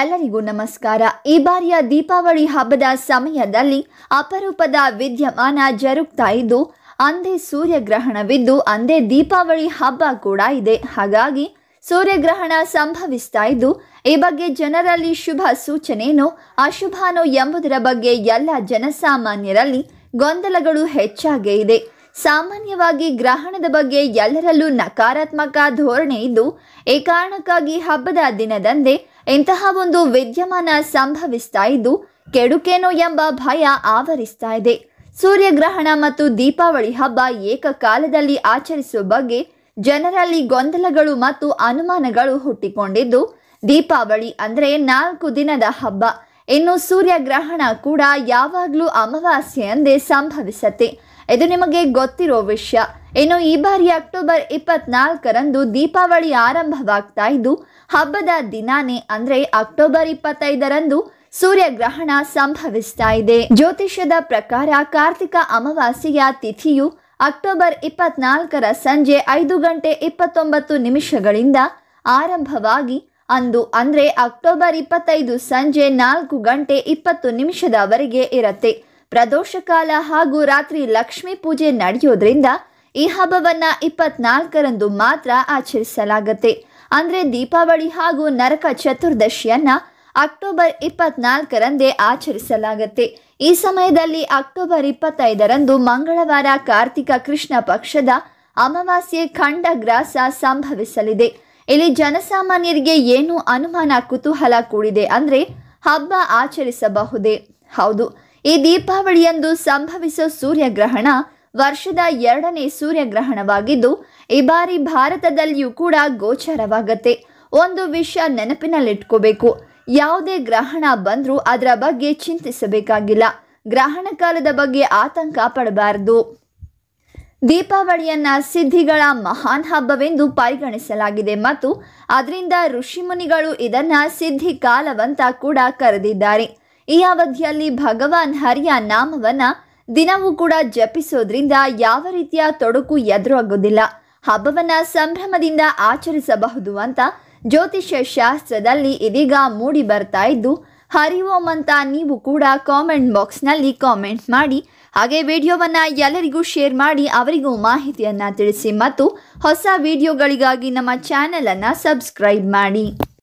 ಎಲ್ಲರಿಗೂ ನಮಸ್ಕಾರ ಈ ಬಾರಿಯ ದೀಪಾವಳಿ ಹಬ್ಬದ ಸಮಯದಲ್ಲಿ ಅಪರೂಪದ ವಿದ್ಯಮಾನ ಜರುಗ್ತಾ ಇದ್ದು ಅಂದೇ ಸೂರ್ಯಗ್ರಹಣವಿದ್ದು ಅಂದೇ ದೀಪಾವಳಿ ಹಬ್ಬ ಕೂಡ ಇದೆ ಹಾಗಾಗಿ ಸೂರ್ಯಗ್ರಹಣ ಸಂಭವಿಸ್ತಾ ಇದ್ದು ಈ ಬಗ್ಗೆ ಜನರಲ್ಲಿ ಶುಭ ಸೂಚನೆಯೋ ಅಶುಭನೋ ಎಂಬುದರ ಬಗ್ಗೆ ಎಲ್ಲ ಜನಸಾಮಾನ್ಯರಲ್ಲಿ ಗೊಂದಲಗಳು ಹೆಚ್ಚಾಗೇ ಇದೆ ಸಾಮಾನ್ಯವಾಗಿ ಗ್ರಹಣದ ಬಗ್ಗೆ ಎಲ್ಲರಲ್ಲೂ ನಕಾರಾತ್ಮಕ ಧೋರಣೆ ಇದ್ದು ಈ ಕಾರಣಕ್ಕಾಗಿ ಹಬ್ಬದ ದಿನದಂದೇ ಇಂತಹ ಒಂದು ವಿದ್ಯಮಾನ ಸಂಭವಿಸ್ತಾ ಇದ್ದು ಕೆಡುಕೇನೋ ಎಂಬ ಭಯ ಆವರಿಸ್ತಾ ಇದೆ ಸೂರ್ಯಗ್ರಹಣ ಮತ್ತು ದೀಪಾವಳಿ ಹಬ್ಬ ಏಕಕಾಲದಲ್ಲಿ ಆಚರಿಸುವ ಬಗ್ಗೆ ಜನರಲ್ಲಿ ಗೊಂದಲಗಳು ಮತ್ತು ಅನುಮಾನಗಳು ಹುಟ್ಟಿಕೊಂಡಿದ್ದು ದೀಪಾವಳಿ ಅಂದರೆ ನಾಲ್ಕು ದಿನದ ಹಬ್ಬ ಇನ್ನು ಸೂರ್ಯಗ್ರಹಣ ಕೂಡ ಯಾವಾಗಲೂ ಎಂದೇ ಸಂಭವಿಸತ್ತೆ ಇದು ನಿಮಗೆ ಗೊತ್ತಿರೋ ವಿಷಯ ಇನ್ನು ಈ ಬಾರಿ ಅಕ್ಟೋಬರ್ ಇಪ್ಪತ್ನಾಲ್ಕರಂದು ದೀಪಾವಳಿ ಆರಂಭವಾಗ್ತಾ ಇದ್ದು ಹಬ್ಬದ ದಿನಾನೇ ಅಂದರೆ ಅಕ್ಟೋಬರ್ ಇಪ್ಪತ್ತೈದರಂದು ಸೂರ್ಯಗ್ರಹಣ ಸಂಭವಿಸ್ತಾ ಇದೆ ಜ್ಯೋತಿಷ್ಯದ ಪ್ರಕಾರ ಕಾರ್ತಿಕ ಅಮಾವಾಸ್ಯೆಯ ತಿಥಿಯು ಅಕ್ಟೋಬರ್ ಇಪ್ಪತ್ನಾಲ್ಕರ ಸಂಜೆ ಐದು ಗಂಟೆ ಇಪ್ಪತ್ತೊಂಬತ್ತು ನಿಮಿಷಗಳಿಂದ ಆರಂಭವಾಗಿ ಅಂದು ಅಂದರೆ ಅಕ್ಟೋಬರ್ ಇಪ್ಪತ್ತೈದು ಸಂಜೆ ನಾಲ್ಕು ಗಂಟೆ ಇಪ್ಪತ್ತು ನಿಮಿಷದವರೆಗೆ ಇರುತ್ತೆ ಪ್ರದೋಷ ಕಾಲ ಹಾಗೂ ರಾತ್ರಿ ಲಕ್ಷ್ಮೀ ಪೂಜೆ ನಡೆಯೋದ್ರಿಂದ ಈ ಹಬ್ಬವನ್ನು ಇಪ್ಪತ್ನಾಲ್ಕರಂದು ಮಾತ್ರ ಆಚರಿಸಲಾಗುತ್ತೆ ಅಂದರೆ ದೀಪಾವಳಿ ಹಾಗೂ ನರಕ ಚತುರ್ದಶಿಯನ್ನು ಅಕ್ಟೋಬರ್ ಇಪ್ಪತ್ನಾಲ್ಕರಂದೇ ಆಚರಿಸಲಾಗುತ್ತೆ ಈ ಸಮಯದಲ್ಲಿ ಅಕ್ಟೋಬರ್ ಇಪ್ಪತ್ತೈದರಂದು ಮಂಗಳವಾರ ಕಾರ್ತಿಕ ಕೃಷ್ಣ ಪಕ್ಷದ ಅಮಾವಾಸ್ಯೆ ಗ್ರಾಸ ಸಂಭವಿಸಲಿದೆ ಇಲ್ಲಿ ಜನಸಾಮಾನ್ಯರಿಗೆ ಏನು ಅನುಮಾನ ಕುತೂಹಲ ಕೂಡಿದೆ ಅಂದರೆ ಹಬ್ಬ ಆಚರಿಸಬಹುದೇ ಹೌದು ಈ ದೀಪಾವಳಿಯಂದು ಸಂಭವಿಸೋ ಸೂರ್ಯಗ್ರಹಣ ವರ್ಷದ ಎರಡನೇ ಸೂರ್ಯಗ್ರಹಣವಾಗಿದ್ದು ಈ ಬಾರಿ ಭಾರತದಲ್ಲಿಯೂ ಕೂಡ ಗೋಚರವಾಗತ್ತೆ ಒಂದು ವಿಷಯ ನೆನಪಿನಲ್ಲಿಟ್ಕೋಬೇಕು ಯಾವುದೇ ಗ್ರಹಣ ಬಂದರೂ ಅದರ ಬಗ್ಗೆ ಚಿಂತಿಸಬೇಕಾಗಿಲ್ಲ ಗ್ರಹಣ ಕಾಲದ ಬಗ್ಗೆ ಆತಂಕ ಪಡಬಾರದು ದೀಪಾವಳಿಯನ್ನ ಸಿದ್ಧಿಗಳ ಮಹಾನ್ ಹಬ್ಬವೆಂದು ಪರಿಗಣಿಸಲಾಗಿದೆ ಮತ್ತು ಅದರಿಂದ ಋಷಿಮುನಿಗಳು ಇದನ್ನ ಸಿದ್ಧಿ ಕಾಲವಂತ ಕೂಡ ಕರೆದಿದ್ದಾರೆ ಈ ಅವಧಿಯಲ್ಲಿ ಭಗವಾನ್ ಹರಿಯ ನಾಮವನ್ನ ದಿನವೂ ಕೂಡ ಜಪಿಸೋದ್ರಿಂದ ಯಾವ ರೀತಿಯ ತೊಡಕು ಎದುರಾಗುವುದಿಲ್ಲ ಹಬ್ಬವನ್ನು ಸಂಭ್ರಮದಿಂದ ಆಚರಿಸಬಹುದು ಅಂತ ಜ್ಯೋತಿಷ್ಯ ಶಾಸ್ತ್ರದಲ್ಲಿ ಇದೀಗ ಮೂಡಿ ಬರ್ತಾ ಇದ್ದು ಹರಿ ಅಂತ ನೀವು ಕೂಡ ಕಾಮೆಂಟ್ ಬಾಕ್ಸ್ನಲ್ಲಿ ಕಾಮೆಂಟ್ ಮಾಡಿ ಹಾಗೆ ವಿಡಿಯೋವನ್ನು ಎಲ್ಲರಿಗೂ ಶೇರ್ ಮಾಡಿ ಅವರಿಗೂ ಮಾಹಿತಿಯನ್ನು ತಿಳಿಸಿ ಮತ್ತು ಹೊಸ ವಿಡಿಯೋಗಳಿಗಾಗಿ ನಮ್ಮ ಚಾನಲನ್ನು ಸಬ್ಸ್ಕ್ರೈಬ್ ಮಾಡಿ